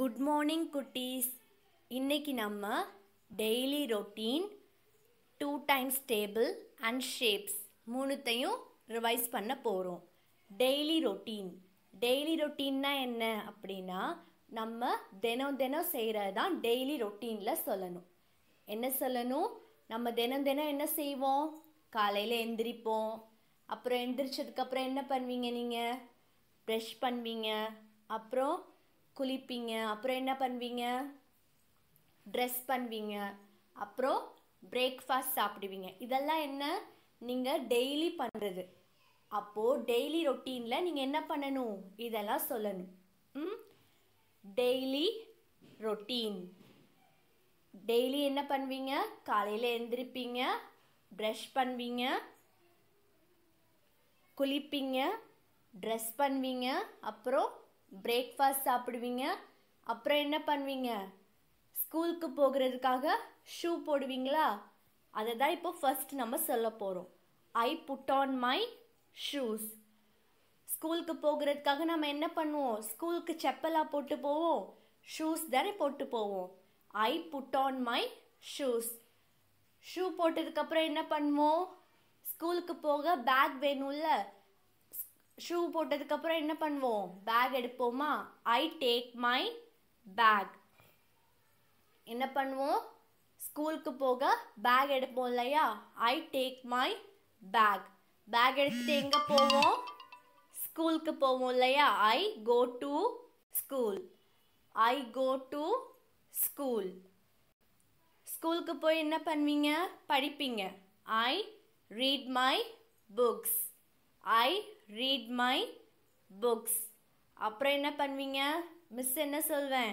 Good morning குட்டீஸ் இன்றைக்கி நம்ம daily routine two times table and shapes மூணுத்தையும் ரிவைஸ் பண்ண போகிறோம் டெய்லி ரொட்டீன் டெய்லி ரொட்டீன்னா என்ன அப்படின்னா நம்ம தினம் தினம் செய்கிறது தான் டெய்லி ரொட்டீனில் சொல்லணும் என்ன சொல்லணும் நம்ம தினம் தினம் என்ன செய்வோம் காலையில் எந்திரிப்போம் அப்புறம் எந்திரிச்சதுக்கப்புறம் என்ன பண்ணுவீங்க நீங்கள் ப்ரெஷ் பண்ணுவீங்க அப்புறம் குளிப்பீங்க அப்புறம் என்ன பண்ணுவீங்க ட்ரெஸ் பண்ணுவீங்க அப்புறம் பிரேக்ஃபாஸ்ட் சாப்பிடுவீங்க இதெல்லாம் என்ன நீங்கள் டெய்லி பண்ணுறது அப்போது டெய்லி ரொட்டீனில் நீங்கள் என்ன பண்ணணும் இதெல்லாம் சொல்லணும் ம் டெய்லி ரொட்டீன் டெய்லி என்ன பண்ணுவீங்க காலையில் எழுந்திருப்பீங்க ப்ரஷ் பண்ணுவீங்க குளிப்பீங்க ட்ரெஸ் பண்ணுவீங்க அப்புறம் பிரேக்ஃபாஸ்ட் சாப்பிடுவீங்க அப்புறம் என்ன பண்ணுவீங்க ஸ்கூலுக்கு போகிறதுக்காக ஷூ போடுவீங்களா அதை தான் இப்போ ஃபஸ்ட் நம்ம சொல்ல போகிறோம் I put on my shoes ஸ்கூலுக்கு போகிறதுக்காக நம்ம என்ன பண்ணுவோம் ஸ்கூலுக்கு செப்பலாக போட்டு போவோம் ஷூஸ் தானே போட்டு போவோம் I put on my shoes shoe போட்டதுக்கப்புறம் என்ன பண்ணுவோம் ஸ்கூலுக்கு போக பேக் வேணும்ல ஷூ போட்டதுக்கப்புறம் என்ன பண்ணுவோம் பேக் எடுப்போமா ஐ டேக் மை பேக் என்ன பண்ணுவோம் ஸ்கூலுக்கு போக பேக் எடுப்போம் இல்லையா I take my bag bag எடுத்துட்டு எங்கே போவோம் ஸ்கூலுக்கு போவோம் இல்லையா I go to school I go to school ஸ்கூலுக்கு போய் என்ன பண்ணுவீங்க படிப்பீங்க I read my books I read my books அப்புறம் என்ன பண்ணுவீங்க மிஸ் என்ன சொல்வேன்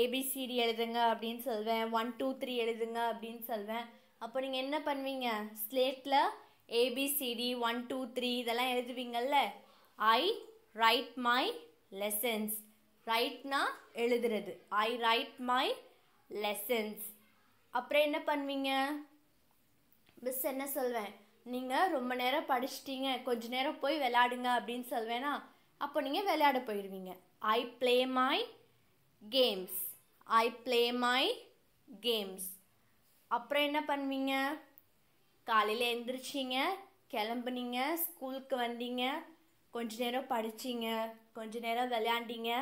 ஏபிசிடி எழுதுங்க அப்படின்னு சொல்வேன் ஒன் டூ த்ரீ எழுதுங்க அப்படின்னு சொல்வேன் அப்போ நீங்கள் என்ன பண்ணுவீங்க ஸ்லேட்டில் ஏபிசிடி ஒன் டூ த்ரீ இதெல்லாம் எழுதுவீங்கள்ல ஐ ரைட் மை லெசன்ஸ் ரைட்னா எழுதுறது ஐ ரைட் மை லெசன்ஸ் அப்புறம் என்ன பண்ணுவீங்க மிஸ் என்ன சொல்வேன் நீங்கள் ரொம்ப நேரம் படிச்சிட்டீங்க கொஞ்ச நேரம் போய் விளையாடுங்க அப்படின்னு சொல்வேனா அப்போ நீங்கள் விளையாட போயிடுவீங்க I play my games I play my games அப்புறம் என்ன பண்ணுவீங்க காலையில் எழுந்திரிச்சிங்க கிளம்புனீங்க ஸ்கூலுக்கு வந்தீங்க கொஞ்ச நேரம் படிச்சிங்க கொஞ்ச நேரம் விளையாண்டிங்க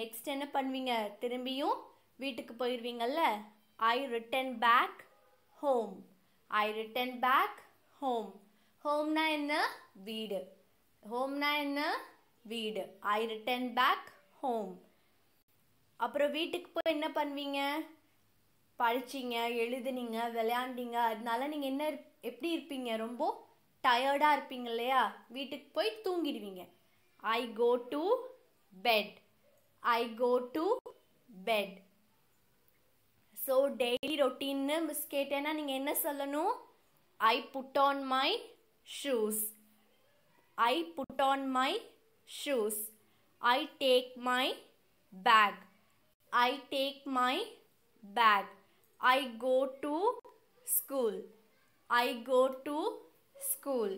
நெக்ஸ்ட் என்ன பண்ணுவீங்க திரும்பியும் வீட்டுக்கு போயிடுவீங்கள்ல I return back home I return back home ஹோம்னா என்ன வீடு ஹோம்னா என்ன வீடு ஐ ரிட்டர்ன் பேக் ஹோம் அப்புறம் வீட்டுக்கு போய் என்ன பண்ணுவீங்க படிச்சிங்க எழுதுனீங்க விளையாண்டிங்க அதனால நீங்கள் என்ன எப்படி இருப்பீங்க ரொம்ப டயர்டாக இருப்பீங்க இல்லையா வீட்டுக்கு போய் தூங்கிடுவீங்க I go to bed I go to bed so daily ரொட்டீன்னு மிஸ் கேட்டேன்னா நீங்கள் என்ன சொல்லணும் I put on my shoes. I put on my shoes. I take my bag. I take my bag. I go to school. I go to school.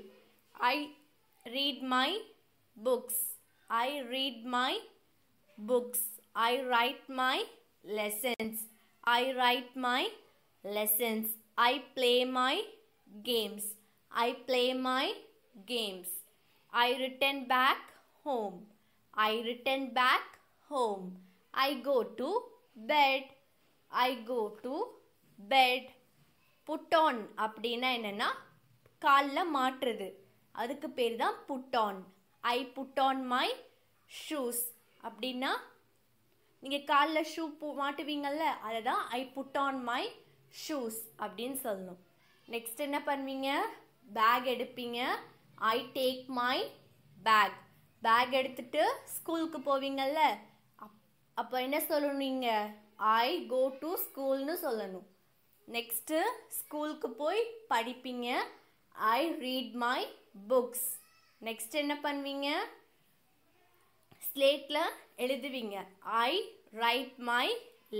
I read my books. I read my books. I write my lessons. I write my lessons. I play my games. I play my games. I return back home. I return back home. I go to bed. I go to bed. Put on அப்படின்னா என்னென்னா காலில் மாற்றுறது அதுக்கு பேர் தான் put on I put on my shoes அப்படின்னா நீங்கள் காலில் ஷூ மாட்டுவீங்கள்ல அதை தான் I put on my shoes அப்படின்னு சொல்லணும் நெக்ஸ்ட் என்ன பண்ணுவீங்க பேக் எடுப்பீங்க I take my bag bag எடுத்துட்டு ஸ்கூலுக்கு போவீங்கல்ல அப்போ என்ன சொல்லணுங்க ஐ கோ டு ஸ்கூல்னு சொல்லணும் நெக்ஸ்ட்டு ஸ்கூலுக்கு போய் படிப்பீங்க I read my books next என்ன பண்ணுவீங்க ஸ்லேட்டில் எழுதுவீங்க ஐ ரைட் மை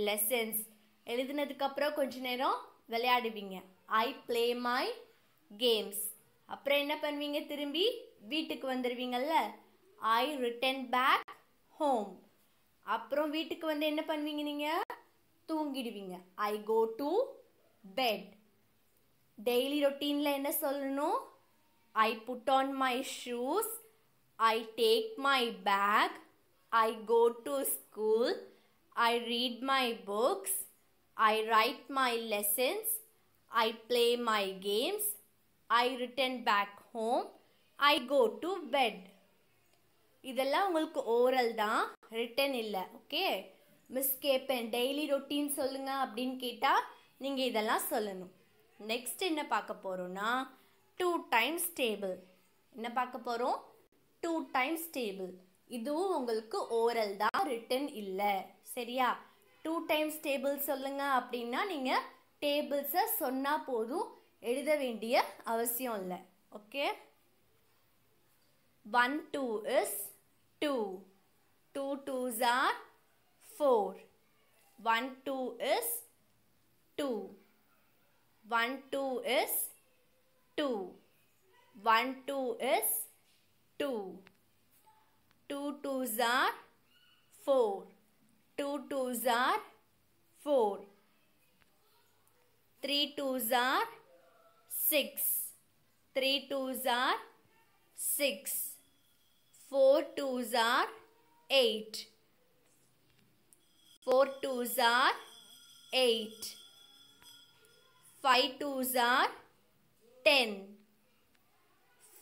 லெசன்ஸ் எழுதுனதுக்கப்புறம் கொஞ்ச நேரம் விளையாடுவீங்க ஐ ப்ளே மை கேம்ஸ் அப்புறம் என்ன பண்ணுவீங்க திரும்பி வீட்டுக்கு வந்துடுவீங்கள்ல ஐ ரிட்டர்ன் பேக் ஹோம் அப்புறம் வீட்டுக்கு வந்து என்ன பண்ணுவீங்க நீங்கள் தூங்கிடுவீங்க I go to bed daily ரொட்டீனில் என்ன சொல்லணும் I put on my shoes I take my bag I go to school I read my books I write my lessons I play my games. I return back home. I go to bed இதெல்லாம் உங்களுக்கு oral தான் written இல்லை okay miss கேட்பேன் daily routine சொல்லுங்க அப்படின்னு கேட்டால் நீங்கள் இதெல்லாம் சொல்லணும் நெக்ஸ்ட் என்ன பார்க்க போகிறோம்னா டூ டைம்ஸ் டேபிள் என்ன பார்க்க போகிறோம் டூ டைம்ஸ் டேபிள் இதுவும் உங்களுக்கு ஓரல் தான் ரிட்டன் இல்லை சரியா டூ டைம்ஸ் டேபிள் சொல்லுங்க அப்படின்னா நீங்கள் டேபிள்ஸை சொன்னால் போதும் எழுத வேண்டிய அவசியம் இல்லை okay one two is two two twos are four one two is two one two is two one two is two two twos are four two twos are four 3 twos are 6. 3 twos are 6. 4 twos are 8. 4 twos are 8. 5 twos are 10.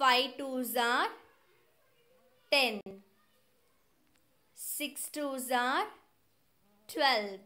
5 twos are 10. 6 twos are 12.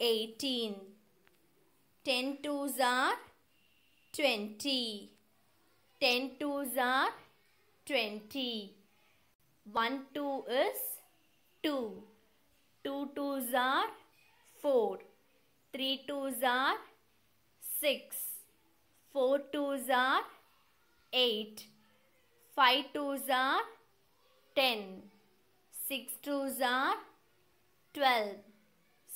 18. 10 twos are 20. 10 twos are 20. 1 2 is 2. 2 twos are 4. 3 twos are 6. 4 twos are 8. 5 twos are 10. 6 twos are 12.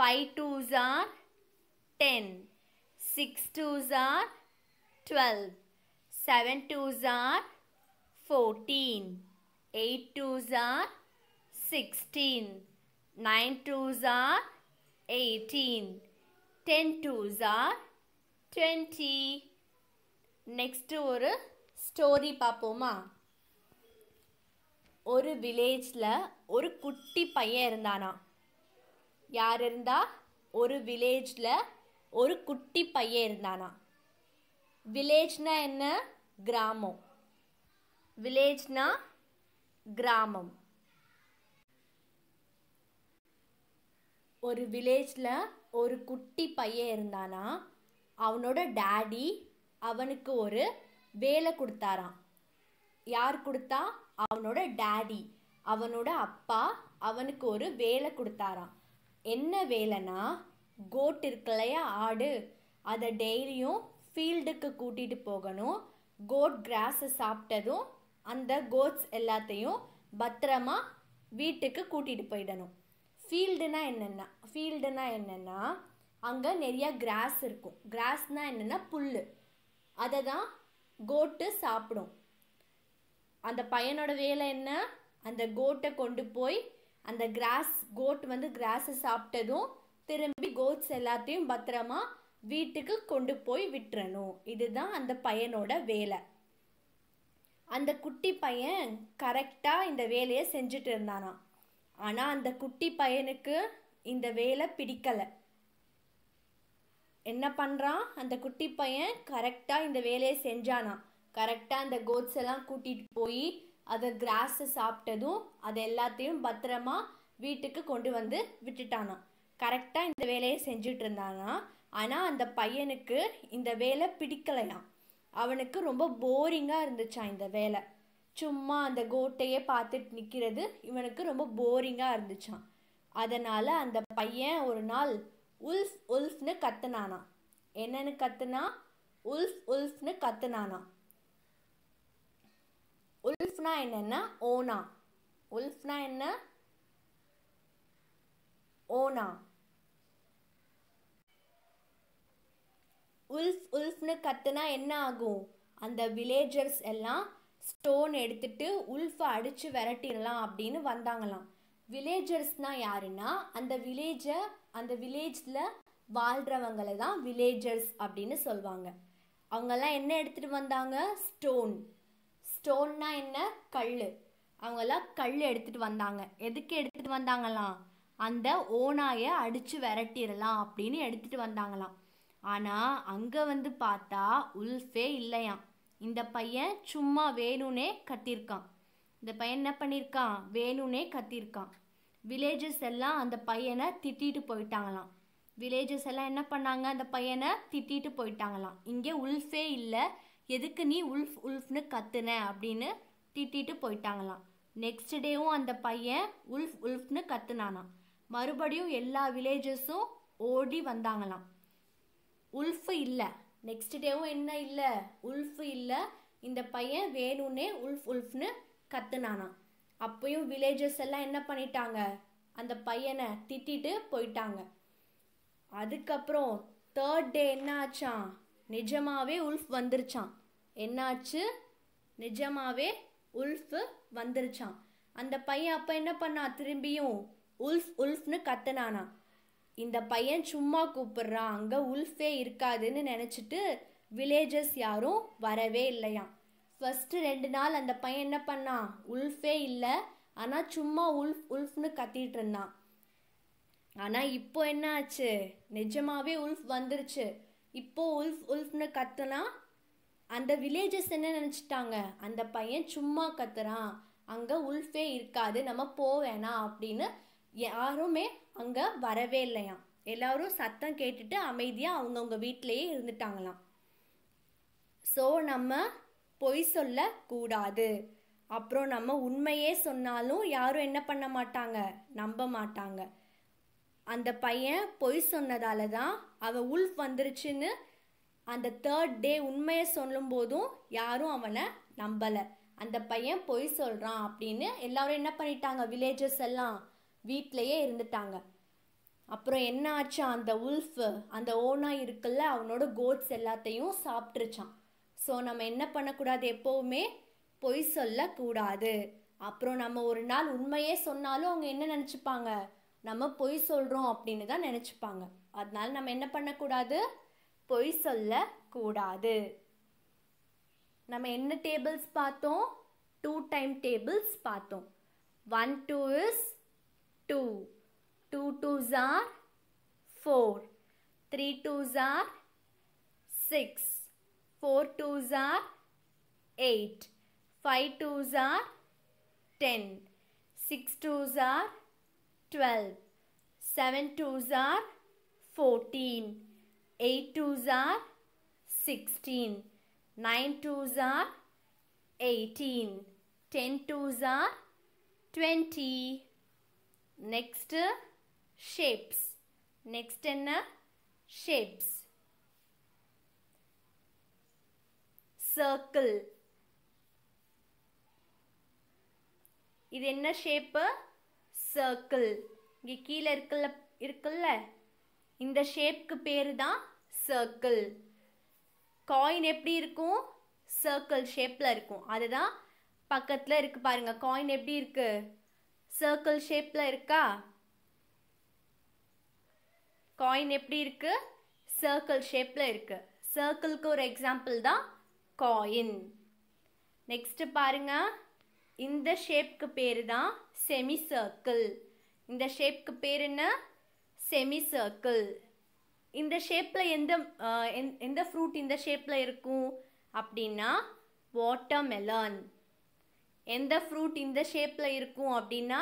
5 twos are 10. 6 twos are 12. 7 twos are 14. 8 twos are 16. 9 twos are 18. 10 twos are 20. Next ஒரு story பார்ப்போமா ஒரு வில்லேஜில் ஒரு குட்டி பையன் இருந்தானா யார் இருந்தா ஒரு வில்லேஜில் ஒரு குட்டி பையன் இருந்தானா வில்லேஜ்னா என்ன கிராமம் வில்லேஜ்னா கிராமம் ஒரு வில்லேஜில் ஒரு குட்டி பையன் இருந்தானா அவனோட டேடி அவனுக்கு ஒரு வேலை கொடுத்தாராம் யார் கொடுத்தா அவனோட டேடி அவனோட அப்பா அவனுக்கு ஒரு வேலை கொடுத்தாராம் என்ன வேலைனா கோட் இருக்கலையா ஆடு அதை டெய்லியும் ஃபீல்டுக்கு கூட்டிகிட்டு போகணும் கோட் கிராஸை சாப்பிட்டதும் அந்த கோட்ஸ் எல்லாத்தையும் பத்திரமா வீட்டுக்கு கூட்டிகிட்டு போயிடணும் ஃபீல்டுனா என்னென்னா ஃபீல்டுனா என்னென்னா அங்கே நிறையா கிராஸ் இருக்கும் கிராஸ்னால் என்னென்னா புல் அதை தான் கோட்டு சாப்பிடும் அந்த பையனோட வேலை என்ன அந்த கோட்டை கொண்டு போய் அந்த கிராஸ் கோட் வந்து கிராஸை சாப்பிட்டதும் திரும்பி கோட்ஸ் எல்லாத்தையும் பத்திரமா வீட்டுக்கு கொண்டு போய் விட்டுறணும் இதுதான் அந்த பையனோட வேலை அந்த குட்டி பையன் கரெக்டாக இந்த வேலையை செஞ்சுட்டு இருந்தானா ஆனால் அந்த குட்டி பையனுக்கு இந்த வேலை பிடிக்கலை என்ன பண்ணுறான் அந்த குட்டி பையன் கரெக்டாக இந்த வேலையை செஞ்சானான் கரெக்டாக அந்த கோட்ஸ் எல்லாம் கூட்டிகிட்டு போய் அதை கிராஸை சாப்பிட்டதும் அது எல்லாத்தையும் பத்திரமா வீட்டுக்கு கொண்டு வந்து விட்டுட்டானான் கரெக்டாக இந்த வேலையை செஞ்சுட்டு இருந்தானா ஆனால் அந்த பையனுக்கு இந்த வேலை பிடிக்கலையாம் அவனுக்கு ரொம்ப போரிங்காக இருந்துச்சான் இந்த வேலை சும்மா அந்த கோட்டையே பார்த்துட்டு நிற்கிறது இவனுக்கு ரொம்ப போரிங்காக இருந்துச்சான் அதனால் அந்த பையன் ஒரு நாள் உல்ஃப் உல்ஃப்னு கத்துனானா என்னன்னு கத்துனா உல்ஃப் உல்ஃப்னு கத்துனானா உல்ஃப்னா என்னன்னா ஓனா உல்ஃப்னா என்ன ஓனா உல்ஃப் உல்ஃப்னு கத்துனா என்ன ஆகும் அந்த வில்லேஜர்ஸ் எல்லாம் ஸ்டோன் எடுத்துட்டு உல்ஃபை அடித்து விரட்டிடலாம் அப்படின்னு வந்தாங்களாம் வில்லேஜர்ஸ்னால் யாருன்னா அந்த வில்லேஜை அந்த வில்லேஜில் வாழ்கிறவங்களை தான் வில்லேஜர்ஸ் அப்படின்னு சொல்லுவாங்க அவங்கெல்லாம் என்ன எடுத்துகிட்டு வந்தாங்க ஸ்டோன் ஸ்டோன்னா என்ன கல் அவங்கெல்லாம் கல் எடுத்துகிட்டு வந்தாங்க எதுக்கு எடுத்துகிட்டு வந்தாங்களாம் அந்த ஓனாயை அடித்து விரட்டிடலாம் அப்படின்னு எடுத்துகிட்டு வந்தாங்களாம் ஆனால் அங்கே வந்து பார்த்தா உல்ஃபே இல்லையாம் இந்த பையன் சும்மா வேணும்னே கத்தியிருக்கான் இந்த பையன் என்ன பண்ணியிருக்கான் வேணும்னே கத்தியிருக்கான் வில்லேஜஸ் எல்லாம் அந்த பையனை திட்டிட்டு போயிட்டாங்களாம் வில்லேஜஸ் எல்லாம் என்ன பண்ணாங்க அந்த பையனை திட்டிட்டு போயிட்டாங்களாம் இங்கே உல்ஃபே இல்லை எதுக்கு நீ உல்ஃப் உல்ஃப்னு கத்துன அப்படின்னு திட்டிட்டு போயிட்டாங்களாம் நெக்ஸ்ட் டேவும் அந்த பையன் உல்ஃப் உல்ஃப்னு கத்துனானாம் மறுபடியும் எல்லா வில்லேஜஸும் ஓடி வந்தாங்களாம் உல்ஃபு இல்லை நெக்ஸ்ட் டேவும் என்ன இல்லை உல்ஃபு இல்லை இந்த பையன் வேணும்னே உல்ஃப் உல்ஃப்னு கத்துனானாம் அப்பயும் வில்லேஜஸ் எல்லாம் என்ன பண்ணிட்டாங்க அந்த பையனை திட்டிட்டு போயிட்டாங்க அதுக்கப்புறம் தேர்ட் டே என்ன ஆச்சான் நிஜமாவே உல்ஃப் வந்துருச்சான் என்னாச்சு நிஜமாவே உல்ஃப் வந்துருச்சான் அந்த பையன் அப்போ என்ன பண்ணான் திரும்பியும் உல்ஃப் உல்ஃப்னு கத்தனானா இந்த பையன் சும்மா கூப்பிடுறான் அங்கே உல்ஃபே இருக்காதுன்னு நினச்சிட்டு வில்லேஜஸ் யாரும் வரவே இல்லையாம் ஃபஸ்ட்டு ரெண்டு நாள் அந்த பையன் என்ன பண்ணான் உல்ஃபே இல்லை ஆனால் சும்மா உல்ஃப் உல்ஃப்னு கத்திட்டு இருந்தான் ஆனால் இப்போ என்ன ஆச்சு நிஜமாவே உல்ஃப் வந்துருச்சு இப்போ உல்ஃப் உல்ஃப்னு கத்துனா அந்த வில்லேஜஸ் என்ன நினச்சிட்டாங்க அந்த பையன் சும்மா கத்துறான் அங்கே உல்ஃபே இருக்காது நம்ம போவேணாம் அப்படின்னு யாருமே அங்கே வரவே இல்லையாம் எல்லாரும் சத்தம் கேட்டுட்டு அமைதியாக அவங்கவுங்க வீட்டிலையே இருந்துட்டாங்களாம் ஸோ நம்ம பொய் சொல்லக்கூடாது அப்புறம் நம்ம உண்மையே சொன்னாலும் யாரும் என்ன பண்ண மாட்டாங்க நம்ப மாட்டாங்க அந்த பையன் பொய் சொன்னதால தான் அவள் உல்ஃப் வந்துருச்சுன்னு அந்த தேர்ட் டே உண்மையை சொல்லும் போதும் யாரும் அவனை நம்பலை அந்த பையன் பொய் சொல்கிறான் அப்படின்னு எல்லோரும் என்ன பண்ணிட்டாங்க வில்லேஜஸ் எல்லாம் வீட்டிலையே இருந்துட்டாங்க அப்புறம் என்ன ஆச்சு அந்த உல்ஃப் அந்த ஓனா இருக்குல்ல அவனோட கோட்ஸ் எல்லாத்தையும் சாப்பிட்ருச்சான் ஸோ நம்ம என்ன பண்ணக்கூடாது எப்போவுமே பொய் சொல்லக்கூடாது அப்புறம் நம்ம ஒரு நாள் உண்மையே சொன்னாலும் அவங்க என்ன நினச்சிப்பாங்க நம்ம பொய் சொல்கிறோம் அப்படின்னு தான் நினச்சிப்பாங்க அதனால நம்ம என்ன பண்ணக்கூடாது பொய் சொல்லக்கூடாது நம்ம என்ன டேபிள்ஸ் பார்த்தோம் டூ டைம் டேபிள்ஸ் பார்த்தோம் one two is two two twos are four three twos are six four twos are eight five twos are ten six twos are twelve seven twos are fourteen 8 twos are 16. 9 twos are 18. 10 twos are 20. Next, shapes. Next, in shapes. Circle. இது என்ன shape? Circle. இங்கு கீழே இருக்குல்ல இந்த ஷேப்க்கு பேர் தான் circle coin எப்படி இருக்கும் சர்க்கிள் ஷேப்பில் இருக்கும் அதுதான் பக்கத்தில் இருக்குது பாருங்கள் காயின் எப்படி இருக்குது சர்க்கிள் ஷேப்பில் இருக்கா காயின் எப்படி இருக்குது சர்க்கிள் ஷேப்பில் இருக்குது சர்க்கிளுக்கு ஒரு எக்ஸாம்பிள் தான் காயின் நெக்ஸ்ட்டு பாருங்க இந்த ஷேப்க்கு பேர் தான் செமி சர்க்கிள் இந்த ஷேப்க்கு பேர் என்ன செமி சர்க்கிள் இந்த ஷேப்பில் எந்த எந்த ஃப்ரூட் இந்த ஷேப்பில் இருக்கும் அப்படின்னா வாட்டர்மெலன் எந்த ஃப்ரூட் இந்த ஷேப்பில் இருக்கும் அப்படின்னா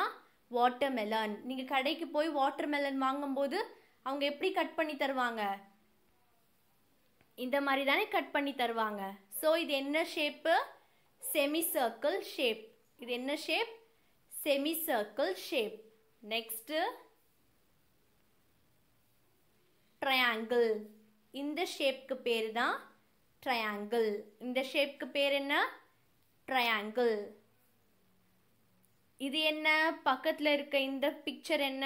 வாட்டர்மெலன் நீங்கள் கடைக்கு போய் வாட்டர்மெலன் வாங்கும்போது அவங்க எப்படி கட் பண்ணி தருவாங்க இந்த மாதிரி தானே கட் பண்ணி தருவாங்க ஸோ இது என்ன ஷேப்பு செமி சர்க்கிள் ஷேப் இது என்ன shape semi circle shape next triangle இந்த ஷேப்க்கு பேர் தான் ட்ரையாங்கிள் இந்த ஷேப்க்கு பேர் என்ன ட்ரையாங்கிள் இது என்ன பக்கத்தில் இருக்க இந்த பிக்சர் என்ன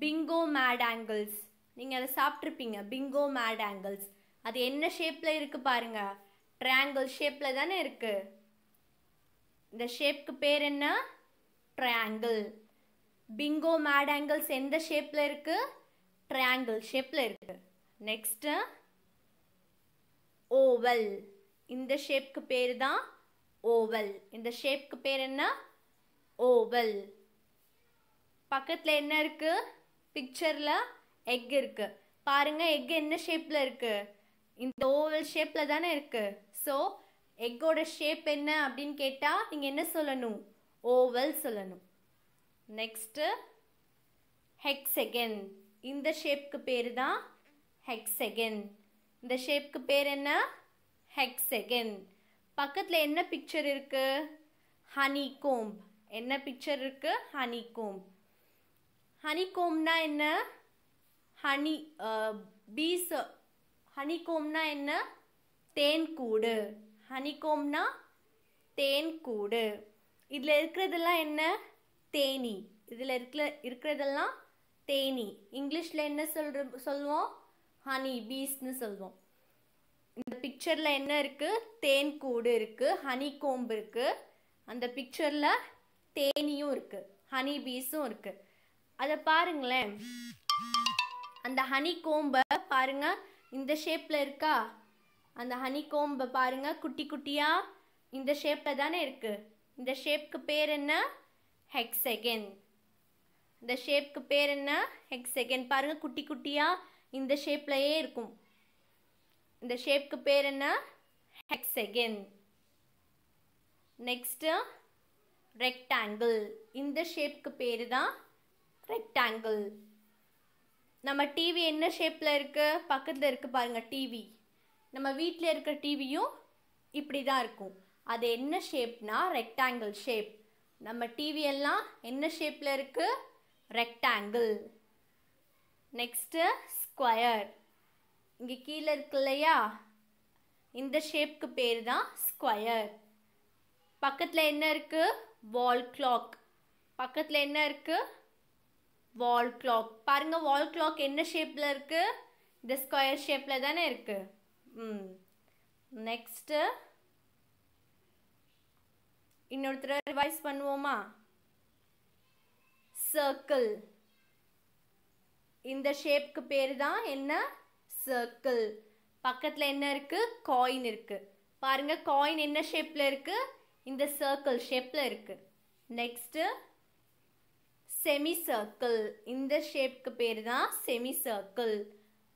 பிங்கோ மேட் ஆங்கிள்ஸ் நீங்கள் அதை சாப்பிட்ருப்பீங்க பிங்கோ மேட் ஆங்கிள்ஸ் அது என்ன ஷேப்பில் இருக்குது பாருங்க ட்ரையாங்கிள் ஷேப்பில் தானே இருக்குது இந்த ஷேப்க்கு பேர் என்ன ட்ரையாங்கிள் பிங்கோ மேட் ஆங்கிள்ஸ் எந்த ஷேப்பில் இருக்குது ட்ரையாங்கிள் ஷேப்பில் இருக்குது நெக்ஸ்ட்டு ஓவல் இந்த ஷேப்க்கு பேர் தான் ஓவல் இந்த ஷேப்க்கு பேர் என்ன ஓவல் பக்கத்தில் என்ன இருக்குது பிக்சரில் எக் இருக்குது பாருங்கள் எக் என்ன ஷேப்பில் இருக்குது இந்த ஓவல் ஷேப்பில் தானே இருக்குது ஸோ எக்கோட ஷேப் என்ன அப்படின்னு கேட்டால் நீங்கள் என்ன சொல்லணும் ஓவல் சொல்லணும் நெக்ஸ்ட்டு ஹெக்ஸெகன் இந்த ஷேப்க்கு பேர் தான் ஹெக்ஸெகன் இந்த ஷேப்க்கு பேர் என்ன ஹெக்ஸெகன் பக்கத்தில் என்ன பிக்சர் இருக்குது ஹனி கோம்ப் என்ன பிக்சர் இருக்குது ஹனி கோம்ப் ஹனி கோம்னா என்ன ஹனி பீஸ் ஹனி கோம்னா என்ன தேன் கூடு ஹனி கோம்னா தேன் கூடு இதில் இருக்கிறதெல்லாம் என்ன தேனி இதில் இருக்கிற இருக்கிறதெல்லாம் தேனி இங்கிலீஷில் என்ன சொல்கிற சொல்லுவோம் ஹனி பீஸ்னு சொல்லுவோம் இந்த பிக்சரில் என்ன இருக்குது தேன் கூடு இருக்குது ஹனி கோம்பு இருக்குது அந்த பிக்சரில் தேனியும் இருக்குது ஹனி பீஸும் இருக்குது அதை பாருங்களேன் அந்த ஹனி கோம்பை பாருங்கள் இந்த ஷேப்பில் இருக்கா அந்த ஹனி கோம்பை பாருங்கள் குட்டி குட்டியாக இந்த ஷேப்பில் தானே இருக்குது இந்த ஷேப்க்கு பேர் என்ன செகண்ட் இந்த ஷேப்க்கு பேர் என்ன ஹெக் செகண்ட் பாருங்கள் குட்டி குட்டியாக இந்த ஷேப்லையே இருக்கும் இந்த ஷேப்க்கு பேர் என்ன ஹெக் செகண்ட் நெக்ஸ்ட்டு ரெக்டாங்கிள் இந்த ஷேப்க்கு பேர் தான் ரெக்டாங்கிள் நம்ம டிவி என்ன ஷேப்பில் இருக்குது பக்கத்தில் இருக்குது பாருங்கள் டிவி நம்ம வீட்டில் இருக்கிற டிவியும் இப்படி தான் இருக்கும் அது என்ன ஷேப்னா ரெக்டாங்கிள் ஷேப் நம்ம டிவி எல்லாம் என்ன ஷேப்பில் இருக்குது ரெக்டாங்கிள் நெக்ஸ்ட்டு ஸ்கொயர் இங்கே கீழே இருக்கு இல்லையா இந்த ஷேப்க்கு பேர் தான் ஸ்கொயர் பக்கத்தில் என்ன இருக்குது வால் கிளாக் பக்கத்தில் என்ன இருக்குது வால் கிளாக் பாருங்கள் வால் கிளாக் என்ன ஷேப்பில் இருக்குது இந்த ஸ்கொயர் ஷேப்பில் தானே இருக்குது ம் நெக்ஸ்ட்டு இன்னொருத்தர ரிவைஸ் பண்ணுவோமா சர்க்கிள் இந்த ஷேப்க்கு பேர் தான் என்ன சர்க்கிள் பக்கத்தில் என்ன இருக்குது காயின் இருக்குது பாருங்கள் காயின் என்ன ஷேப்பில் இருக்குது இந்த சர்க்கிள் ஷேப்பில் இருக்குது நெக்ஸ்ட்டு செமி சர்க்கிள் இந்த ஷேப்க்கு பேர் தான் செமி சர்க்கிள்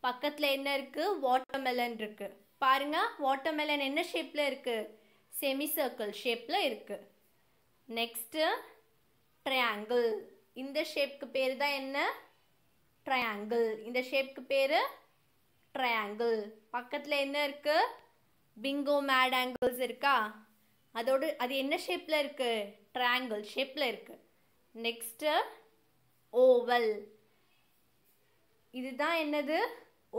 பக்கத்தில் என்ன இருக்குது வாட்டர்மெலன் இருக்குது பாருங்கள் வாட்டர்மெலன் என்ன ஷேப்பில் இருக்குது செமி சர்க்கிள் ஷேப்பில் இருக்குது நெக்ஸ்ட்டு ட்ரையாங்கிள் இந்த ஷேப்க்கு பேர் தான் என்ன ட்ரையாங்கிள் இந்த ஷேப்க்கு பேர் ட்ரையாங்கிள் பக்கத்தில் என்ன இருக்குது பிங்கோ மேட் ஆங்கிள்ஸ் இருக்கா அதோடு அது என்ன ஷேப்பில் இருக்குது ட்ரையாங்கிள் ஷேப்பில் இருக்குது நெக்ஸ்ட்டு ஓவல் இதுதான் என்னது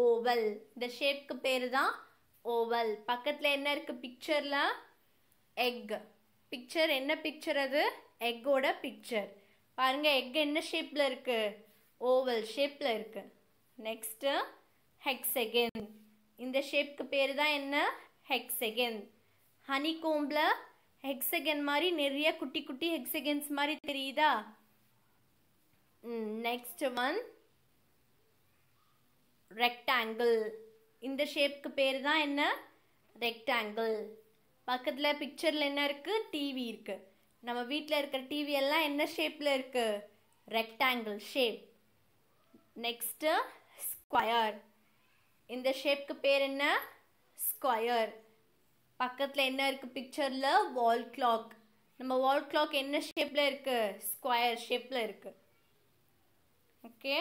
ஓவல் இந்த ஷேப்க்கு பேர் தான் ஓவல் பக்கத்தில் என்ன இருக்குது பிக்சரில் எக் பிக்சர் என்ன பிக்சர் அது எக்கோட பிக்சர் பாருங்கள் எக் என்ன ஷேப்பில் இருக்குது ஓவல் ஷேப்பில் இருக்குது நெக்ஸ்ட்டு ஹெக்ஸெகன் இந்த ஷேப்க்கு பேர் தான் என்ன ஹெக்ஸெகன் ஹனிகோம்பில் ஹெக்ஸெகன் மாதிரி நிறைய குட்டி குட்டி ஹெக்ஸெகன்ஸ் மாதிரி தெரியுதா நெக்ஸ்ட் ஒன் ரெக்டாங்கிள் இந்த ஷேப்க்கு பேர் தான் என்ன ரெக்டாங்கிள் பக்கத்தில் பிக்சரில் என்ன இருக்குது டிவி இருக்குது நம்ம வீட்டில் இருக்கிற டிவி எல்லாம் என்ன ஷேப்பில் இருக்குது ரெக்டாங்கிள் ஷேப் நெக்ஸ்ட்டு ஸ்கொயர் இந்த ஷேப்க்கு பேர் என்ன ஸ்கொயர் பக்கத்தில் என்ன இருக்குது பிக்சரில் வால் கிளாக் நம்ம வால் கிளாக் என்ன ஷேப்பில் இருக்குது ஸ்கொயர் ஷேப்பில் இருக்குது ஓகே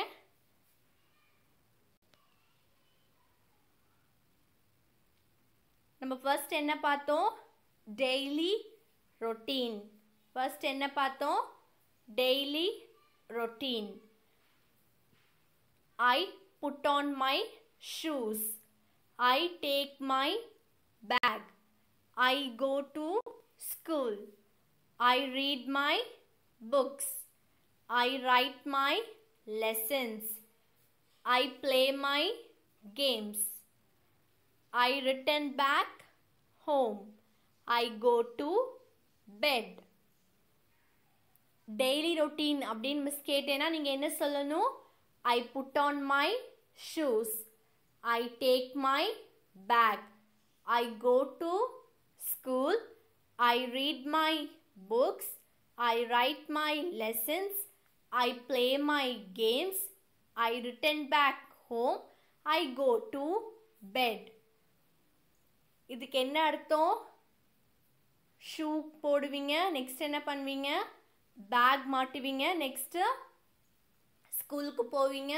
நம்ம ஃபர்ஸ்ட் என்ன பார்த்தோம் டெய்லி ரொட்டீன் First, என்ன பார்த்தோம் daily routine. I put on my shoes. I take my bag. I go to school. I read my books. I write my lessons. I play my games. I return back home. I go to bed. Daily routine அப்படின்னு miss கேட்டேன்னா நீங்கள் என்ன சொல்லணும் I put on my shoes I take my bag I go to school I read my books I write my lessons I play my games I return back home I go to bed இதுக்கு என்ன அர்த்தம் shoe போடுவீங்க next என்ன பண்ணுவீங்க back மாட்டுவீங்க next ஸ்கூலுக்கு போவீங்க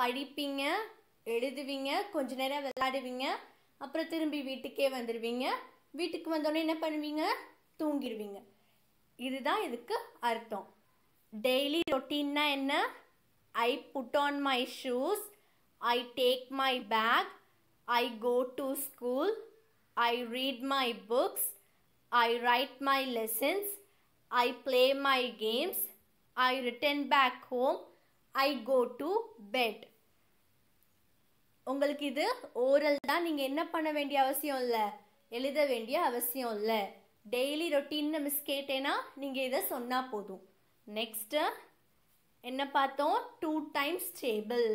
படிப்பீங்க எழுதுவீங்க கொஞ்ச நேரம் விளையாடுவீங்க அப்புறம் திரும்பி வீட்டுக்கே வந்துடுவீங்க வீட்டுக்கு வந்தோடனே என்ன பண்ணுவீங்க தூங்கிடுவீங்க இதுதான் இதுக்கு அர்த்தம் டெய்லி ரொட்டீன்னா என்ன I put on my shoes I take my bag I go to school I read my books I write my lessons I play my games. I return back home. I go to bed. உங்களுக்கு இது oral தான் நீங்கள் என்ன பண்ண வேண்டிய அவசியம் இல்லை எழுத வேண்டிய அவசியம் இல்லை டெய்லி ரொட்டீன்னு மிஸ் கேட்டேன்னா நீங்கள் இதை சொன்னால் போதும் நெக்ஸ்ட்டு என்ன பார்த்தோம் two times table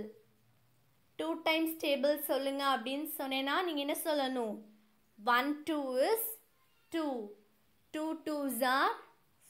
two times table சொல்லுங்க அப்படின்னு சொன்னேன்னா நீங்கள் என்ன சொல்லணும் one two is two two twos are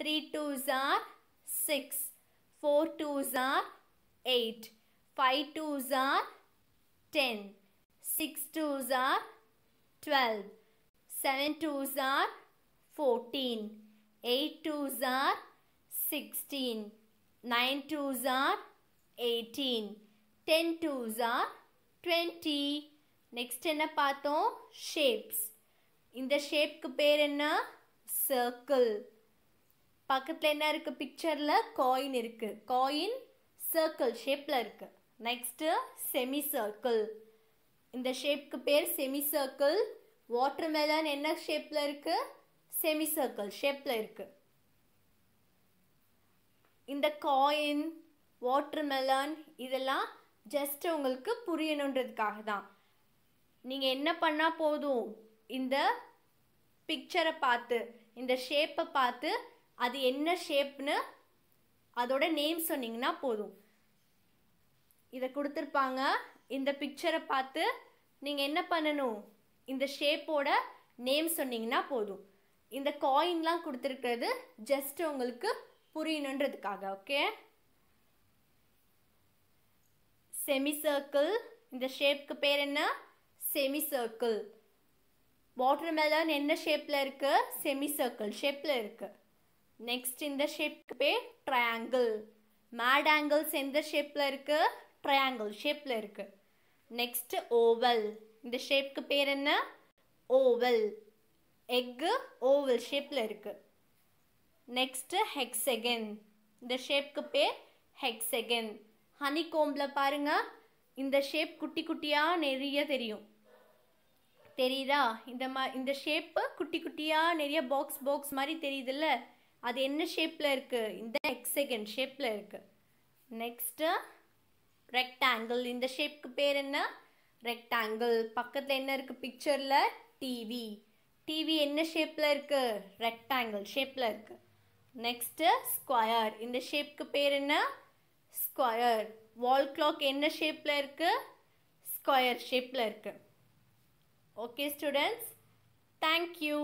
3 twos are 6. 4 twos are 8. 5 twos are 10. 6 twos are 12. 7 twos are 14. 8 twos are 16. 9 twos are 18. 10 twos are 20. Next என்ன பார்த்தோம் ஷேப்ஸ் இந்த ஷேப்க்கு பேர் na circle. பக்கத்தில் என்ன இருக்குது பிக்சரில் காயின் இருக்குது காயின் சர்க்கிள் ஷேப்பில் இருக்குது நெக்ஸ்ட்டு செமி சர்க்கிள் இந்த ஷேப்க்கு பேர் செமி சர்க்கிள் வாட்டர் மெலன் என்ன ஷேப்பில் இருக்குது செமி சர்க்கிள் ஷேப்பில் இருக்குது இந்த காயின் வாட்டர் மெலன் இதெல்லாம் ஜஸ்ட் உங்களுக்கு புரியணுன்றதுக்காக தான் நீங்கள் என்ன பண்ணால் போதும் இந்த பிக்சரை பார்த்து இந்த ஷேப்பை பார்த்து அது என்ன ஷேப்னு அதோட நேம் சொன்னீங்கன்னா போதும் இதை கொடுத்துருப்பாங்க இந்த பிக்சரை பார்த்து நீங்கள் என்ன பண்ணணும் இந்த ஷேப்போட நேம் சொன்னீங்கன்னா போதும் இந்த காயின்லாம் கொடுத்துருக்கிறது ஜஸ்ட் உங்களுக்கு புரியணுன்றதுக்காக ஓகே செமி சர்க்கிள் இந்த ஷேப்க்கு பேர் என்ன செமி சர்க்கிள் வாட்டர் மெலன் என்ன ஷேப்பில் இருக்குது செமி சர்க்கிள் ஷேப்பில் இருக்குது நெக்ஸ்ட் இந்த ஷேப்க்கு பேர் ட்ரையாங்கிள் மேட் ஆங்கிள்ஸ் எந்த ஷேப்பில் இருக்குது ட்ரையாங்கிள் ஷேப்பில் இருக்குது நெக்ஸ்ட் ஓவல் இந்த ஷேப்க்கு பேர் என்ன ஓவல் எக்கு ஓவல் ஷேப்பில் இருக்குது நெக்ஸ்ட்டு ஹெக்ஸெகன் இந்த ஷேப்க்கு பேர் ஹெக்ஸெகன் ஹனி கோம்பில் பாருங்கள் இந்த ஷேப் குட்டி குட்டியாக நிறைய தெரியும் தெரியுதா இந்த மா இந்த ஷேப்பு குட்டி குட்டியாக நிறைய பாக்ஸ் பாக்ஸ் மாதிரி தெரியுதுல்ல அது என்ன ஷேப்பில் இருக்குது இந்த ஹெக்ஸகன் ஷேப்பில் இருக்குது நெக்ஸ்ட்டு ரெக்டாங்கிள் இந்த ஷேப்புக்கு பேர் என்ன ரெக்டாங்கிள் பக்கத்தில் என்ன இருக்குது பிக்சரில் டிவி டிவி என்ன ஷேப்பில் இருக்குது ரெக்டாங்கிள் ஷேப்பில் இருக்குது நெக்ஸ்ட்டு ஸ்கொயர் இந்த ஷேப்புக்கு பேர் என்ன ஸ்கொயர் வால் கிளாக் என்ன ஷேப்பில் இருக்குது ஸ்கொயர் ஷேப்பில் இருக்குது ஓகே ஸ்டூடெண்ட்ஸ் தேங்க்யூ